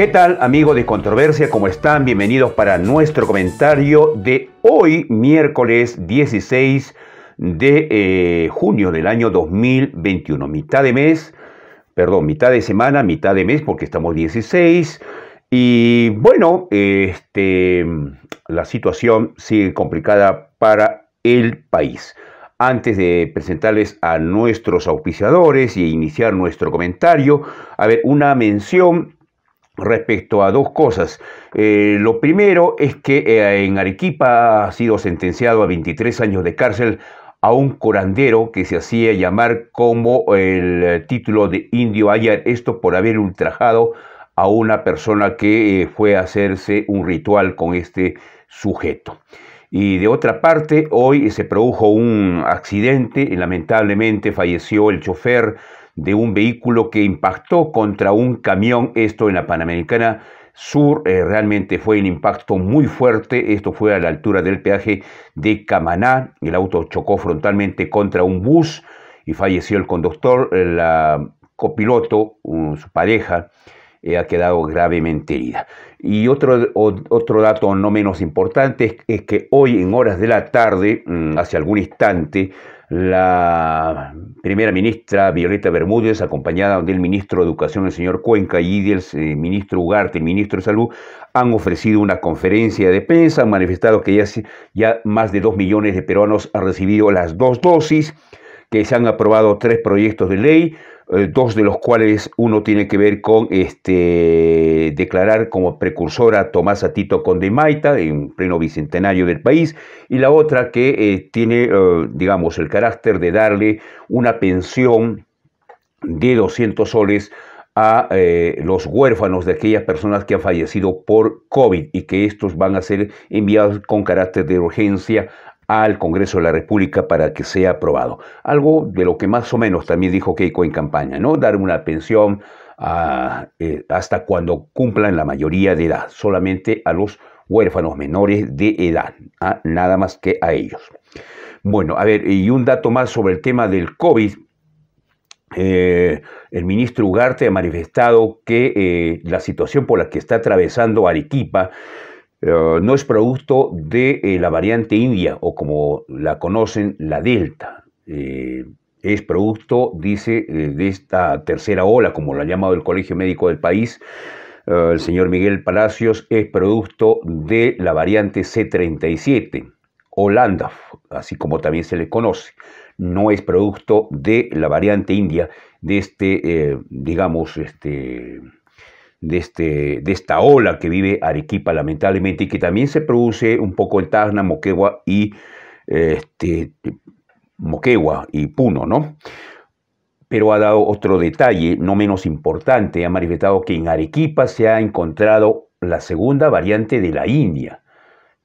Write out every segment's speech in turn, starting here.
¿Qué tal, amigo de Controversia? ¿Cómo están? Bienvenidos para nuestro comentario de hoy, miércoles 16 de eh, junio del año 2021. Mitad de mes, perdón, mitad de semana, mitad de mes, porque estamos 16. Y bueno, este, la situación sigue complicada para el país. Antes de presentarles a nuestros auspiciadores y iniciar nuestro comentario, a ver, una mención respecto a dos cosas. Eh, lo primero es que eh, en Arequipa ha sido sentenciado a 23 años de cárcel a un corandero que se hacía llamar como el título de indio ayer, esto por haber ultrajado a una persona que eh, fue a hacerse un ritual con este sujeto. Y de otra parte, hoy se produjo un accidente, y lamentablemente falleció el chofer de un vehículo que impactó contra un camión, esto en la Panamericana Sur, eh, realmente fue un impacto muy fuerte, esto fue a la altura del peaje de Camaná, el auto chocó frontalmente contra un bus y falleció el conductor, el eh, copiloto, su pareja, eh, ha quedado gravemente herida. Y otro, otro dato no menos importante es, que hoy en horas de la tarde, mm, hace algún instante, la primera ministra Violeta Bermúdez, acompañada del ministro de Educación, el señor Cuenca, y del eh, ministro Ugarte, el ministro de Salud, han ofrecido una conferencia de prensa, han manifestado que ya, ya más de dos millones de peruanos han recibido las dos dosis que se han aprobado tres proyectos de ley, eh, dos de los cuales uno tiene que ver con este, declarar como precursora a Tomás Atito Condemaita en pleno bicentenario del país, y la otra que eh, tiene, eh, digamos, el carácter de darle una pensión de 200 soles a los huérfanos de aquellas personas que han fallecido por COVID y que estos van a ser enviados con carácter de urgencia al Congreso de la República para que sea aprobado. Algo de lo que más o menos también dijo Keiko en campaña, ¿no? Dar una pensión eh, hasta cuando cumplan la mayoría de edad, solamente a los huérfanos menores de edad, ¿ah? nada más que a ellos. Bueno, a ver, y un dato más sobre el tema del COVID. Eh, el ministro Ugarte ha manifestado que eh, la situación por la que está atravesando Arequipa eh, no es producto de eh, la variante india o como la conocen, la delta. Eh, es producto, dice, de esta tercera ola, como la ha llamado el Colegio Médico del país, el señor Miguel Palacios, es producto de la variante C37 o así como también se le conoce. No es producto de la variante india de este, digamos, este de, este, de esta ola que vive Arequipa lamentablemente y que también se produce un poco en Tacna, Moquegua y, este, Moquegua y Puno, ¿no? Pero ha dado otro detalle no menos importante, ha manifestado que en Arequipa se ha encontrado la segunda variante de la India.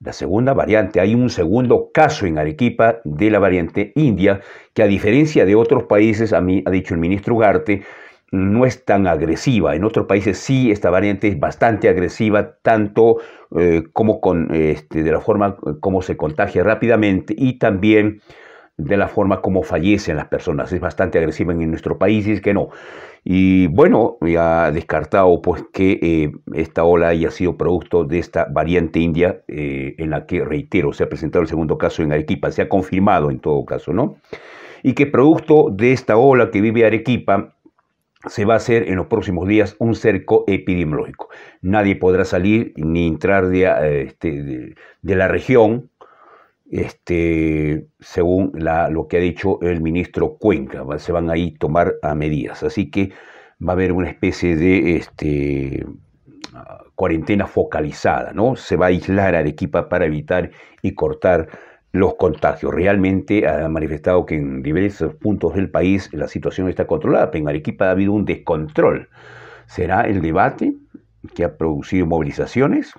La segunda variante, hay un segundo caso en Arequipa de la variante India, que a diferencia de otros países, a mí, ha dicho el ministro Ugarte, no es tan agresiva. En otros países sí, esta variante es bastante agresiva, tanto eh, como con, este, de la forma eh, como se contagia rápidamente y también de la forma como fallecen las personas. Es bastante agresiva en nuestro país es que no. Y bueno, ya ha descartado pues que eh, esta ola haya sido producto de esta variante india en la que, reitero, se ha presentado el segundo caso en Arequipa, se ha confirmado en todo caso, ¿no? Y que producto de esta ola que vive Arequipa, se va a hacer en los próximos días un cerco epidemiológico. Nadie podrá salir ni entrar de, este, la región, este, según lo que ha dicho el ministro Cuenca. Se van a ir tomar medidas. Así que va a haber una especie de este, cuarentena focalizada, ¿no? Se va a aislar a Arequipa para evitar y cortar los contagios. Realmente ha manifestado que en diversos puntos del país la situación está controlada, pero en Arequipa ha habido un descontrol. ¿Será el debate que ha producido movilizaciones?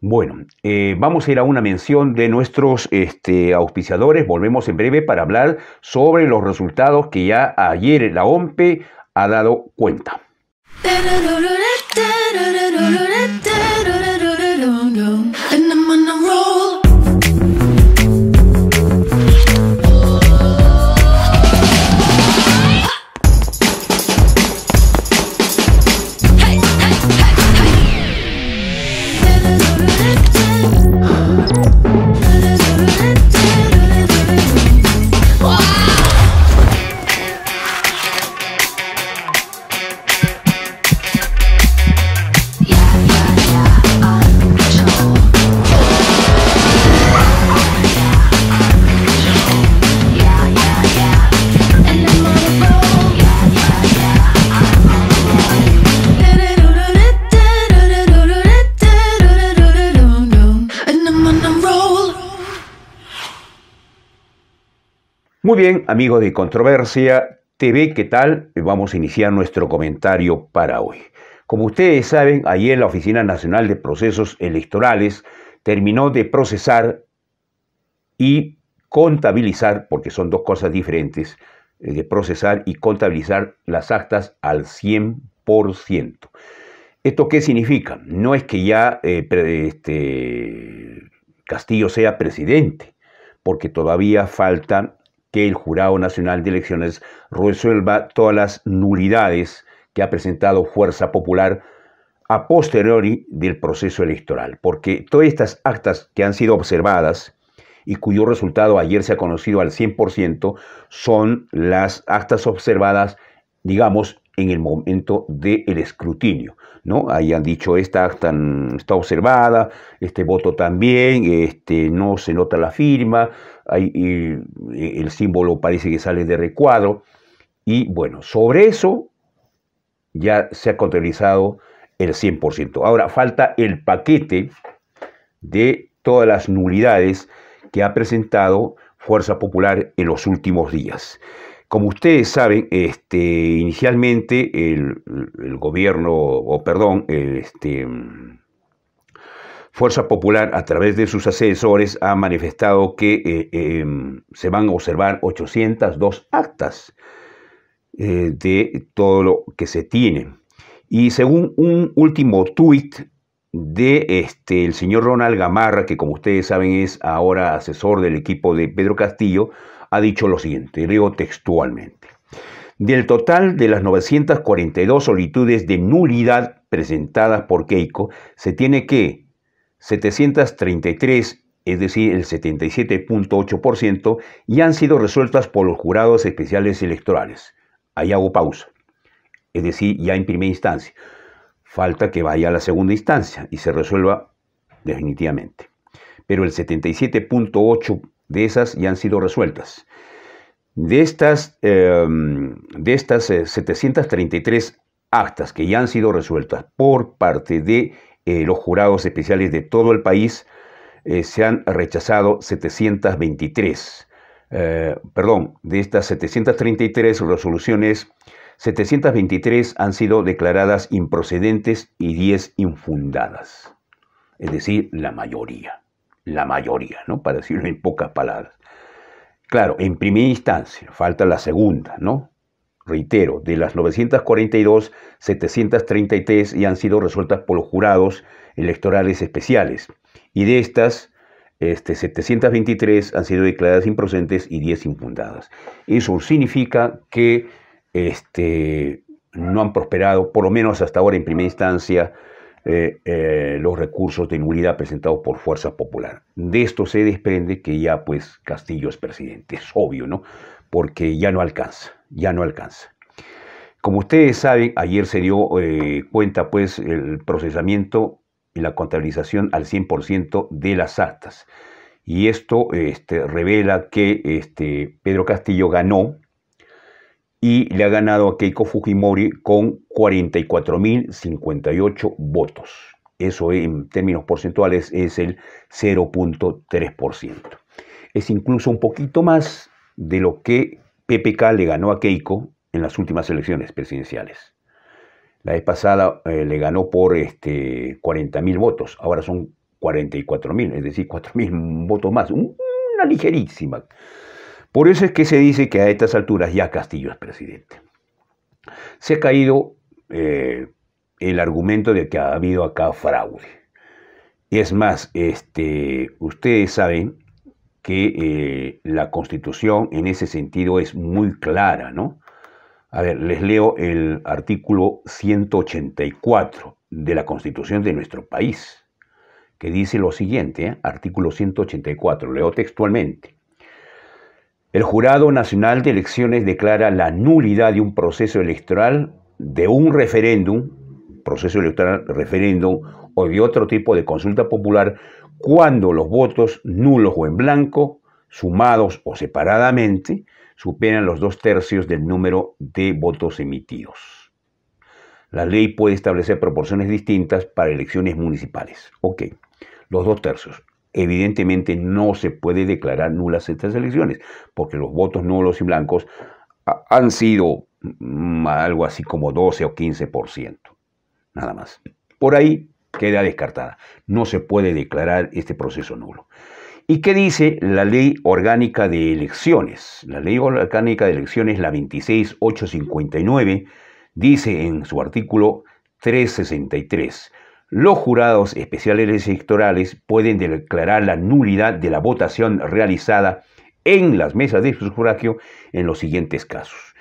Bueno, eh, vamos a ir a una mención de nuestros este, auspiciadores. Volvemos en breve para hablar sobre los resultados que ya ayer la OMPE ha dado cuenta. bien, amigos de Controversia TV, ¿qué tal? Eh, vamos a iniciar nuestro comentario para hoy. Como ustedes saben, ayer la Oficina Nacional de Procesos Electorales terminó de procesar y contabilizar, porque son dos cosas diferentes, eh, de procesar y contabilizar las actas al 100%. ¿Esto qué significa? No es que ya eh, este, Castillo sea presidente, porque todavía faltan que el Jurado Nacional de Elecciones resuelva todas las nulidades que ha presentado Fuerza Popular a posteriori del proceso electoral, porque todas estas actas que han sido observadas y cuyo resultado ayer se ha conocido al 100%, son las actas observadas, digamos, en el momento del escrutinio. ¿no? Ahí han dicho, esta está observada, este voto también, este, no se nota la firma, hay, e, el símbolo parece que sale de recuadro. Y bueno, sobre eso ya se ha contabilizado el 100%. Ahora falta el paquete de todas las nulidades que ha presentado Fuerza Popular en los últimos días. Como ustedes saben, este, inicialmente el, gobierno, o perdón, este, Fuerza Popular, a través de sus asesores, ha manifestado que eh, em, se van a observar 802 actas eh, de todo lo que se tiene. Y según un último tuit de este, el señor Ronald Gamarra, que como ustedes saben es ahora asesor del equipo de Pedro Castillo, ha dicho lo siguiente, y leo textualmente. Del total de las 942 solitudes de nulidad presentadas por Keiko, se tiene que 733, es decir, el 77.8%, y han sido resueltas por los jurados especiales electorales. Ahí hago pausa. Es decir, ya en primera instancia. Falta que vaya a la segunda instancia y se resuelva definitivamente. Pero el 77.8% de esas ya han sido resueltas. De estas, em, de estas 733 eh, actas que ya han sido resueltas por parte de eh, los jurados especiales de todo el país, eh, se han rechazado 723. perdón, de estas 733 resoluciones, 723 han sido declaradas improcedentes y 10 infundadas, es decir, la mayoría la mayoría, ¿no? Para decirlo en pocas palabras. Claro, en primera instancia, falta la segunda, ¿no? Reitero, de las 942, 733 ya han sido resueltas por los jurados electorales especiales. Y de estas, este, 723 han sido declaradas improcedentes y 10 infundadas. Eso significa que este, no han prosperado, por lo menos hasta ahora en primera instancia, eh, eh, los recursos de nulidad presentados por Fuerza Popular. De esto se desprende que ya pues Castillo es presidente, es obvio, ¿no? Porque ya no alcanza, ya no alcanza. Como ustedes saben, ayer se dio eh, cuenta pues el procesamiento y la contabilización al 100% de las actas. Y esto este, revela que este, Pedro Castillo ganó y le ha ganado a Keiko Fujimori con 44.058 votos. Eso en términos porcentuales es el 0.3%. Es incluso un poquito más de lo que PPK le ganó a Keiko en las últimas elecciones presidenciales. La vez pasada eh, le ganó por este, 40.000 votos, ahora son 44.000, es decir, 4.000 votos más, una ligerísima por eso es que se dice que a estas alturas ya Castillo es presidente. Se ha caído eh, el argumento de que ha habido acá fraude. Y Es más, este, ustedes saben que eh, la constitución en ese sentido es muy clara, ¿no? A ver, les leo el artículo 184 de la constitución de nuestro país, que dice lo siguiente, ¿eh? artículo 184, leo textualmente. El Jurado Nacional de Elecciones declara la nulidad de un proceso electoral, de un referéndum, proceso electoral, referéndum o de otro tipo de consulta popular, cuando los votos nulos o en blanco, sumados o separadamente, superan los dos tercios del número de votos emitidos. La ley puede establecer proporciones distintas para elecciones municipales. Ok, los dos tercios evidentemente no se puede declarar nulas estas elecciones, porque los votos nulos y blancos han sido mm, algo así como 12 o 15%, nada más. Por ahí queda descartada. No se puede declarar este proceso nulo. ¿Y qué dice la ley orgánica de elecciones? La ley orgánica de elecciones, la 26859, dice en su artículo 363, los jurados especiales electorales pueden declarar la nulidad de la votación realizada en las mesas de sufragio en los siguientes casos.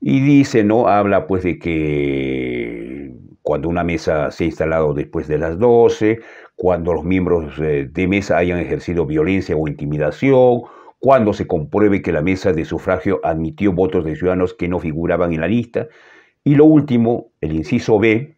Y dice, ¿no? Habla pues de que cuando una mesa se ha instalado después de las 12, cuando los miembros eh, de mesa hayan ejercido violencia o intimidación, cuando se compruebe que la mesa de sufragio admitió votos de ciudadanos que no figuraban en la lista. Y lo último, el inciso B,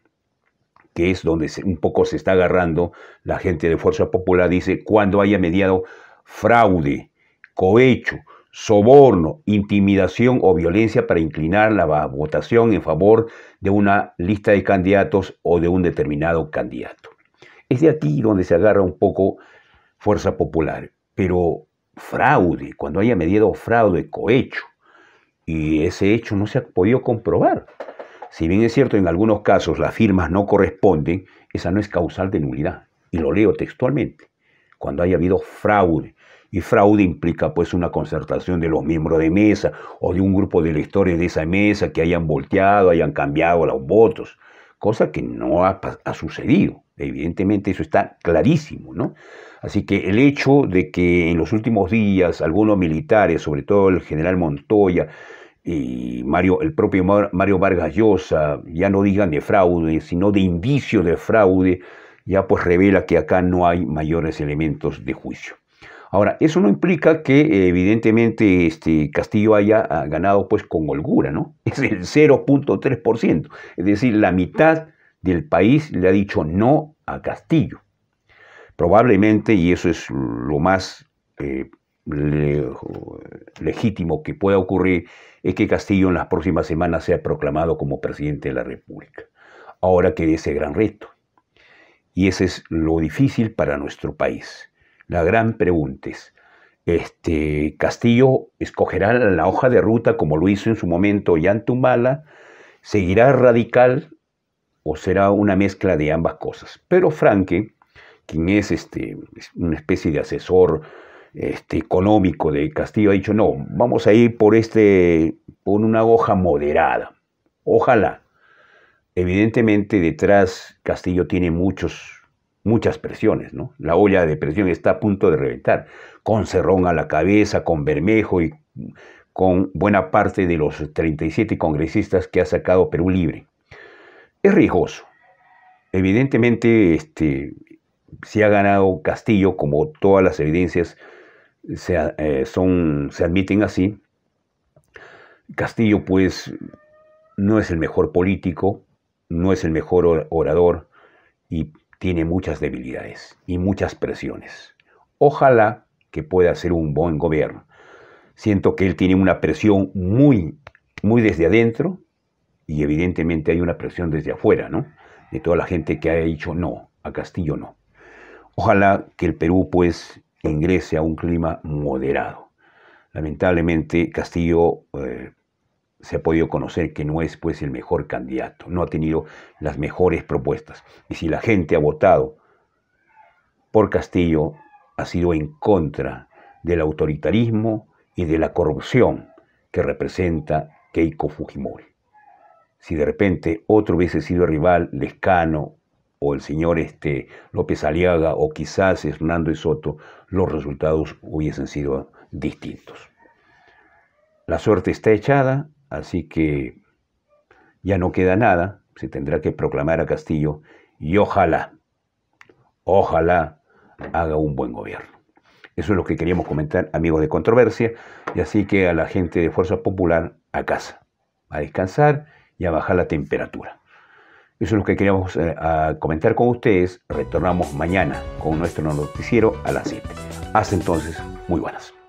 que es donde un poco se está agarrando la gente de Fuerza Popular, dice, cuando haya mediado fraude, cohecho, soborno, intimidación o violencia para inclinar la votación en favor de una lista de candidatos o de un determinado candidato. Es de aquí donde se agarra un poco Fuerza Popular, pero fraude, cuando haya mediado fraude, cohecho, y ese hecho no se ha podido comprobar. Si bien es cierto, en algunos casos las firmas no corresponden, esa no es causal de nulidad. Y lo leo textualmente. Cuando haya habido fraude, y fraude implica pues una concertación de los miembros de mesa o de un grupo de electores de esa mesa que hayan volteado, hayan cambiado los votos, cosa que no ha, sucedido. Evidentemente eso está clarísimo, ¿no? Así que el hecho de que en los últimos días algunos militares, sobre todo el general Montoya, y el propio Mario Vargas Llosa, ya no digan de fraude, sino de indicio de fraude, ya pues revela que acá no hay mayores elementos de juicio. Ahora, eso no implica que evidentemente este Castillo haya ah, ganado pues con holgura, ¿no? Es el 0.3%, es decir, la mitad del país le ha dicho no a Castillo. Probablemente, y eso es lo más eh, legítimo que pueda ocurrir es que Castillo en las próximas semanas sea proclamado como presidente de la República. Ahora que ese gran reto. Y ese es lo difícil para nuestro país. La gran pregunta es, este, Castillo escogerá la hoja de ruta como lo hizo en su momento Yantumala, seguirá radical o será una mezcla de ambas cosas. Pero Franke, quien es este, una especie de asesor este, económico de Castillo ha dicho, no, vamos a ir por, este, por una hoja moderada. Ojalá. Evidentemente detrás Castillo tiene muchos, muchas presiones, ¿no? La olla de presión está a punto de reventar, con Cerrón a la cabeza, con Bermejo y con buena parte de los 37 congresistas que ha sacado Perú Libre. Es riesgoso. Evidentemente, este, se ha ganado Castillo, como todas las evidencias se, eh, son, admiten así. Castillo, pues, no es el mejor político, no es el mejor orador y tiene muchas debilidades y muchas presiones. Ojalá que pueda ser un buen gobierno. Siento que él tiene una presión muy, muy desde adentro y evidentemente hay una presión desde afuera, ¿no? De toda la gente que ha dicho no, a Castillo no. Ojalá que el Perú pues ingrese a un clima moderado. Lamentablemente, Castillo eh, se ha podido conocer que no es pues el mejor candidato, no ha tenido las mejores propuestas. Y si la gente ha votado por Castillo, ha sido en contra del autoritarismo y de la corrupción que representa Keiko Fujimori. Si de repente otro hubiese sido rival, Lescano o el señor este, López Aliaga o quizás Hernando y Soto, los resultados hubiesen sido distintos. La suerte está echada, así que ya no queda nada, se tendrá que proclamar a Castillo y ojalá, ojalá haga un buen gobierno. Eso es lo que queríamos comentar, amigos de controversia, y así que a la gente de Fuerza Popular a casa, a descansar y a bajar la temperatura. Eso es lo que queríamos eh, comentar con ustedes. Retornamos mañana con nuestro noticiero a las 7. Hasta entonces, muy buenas.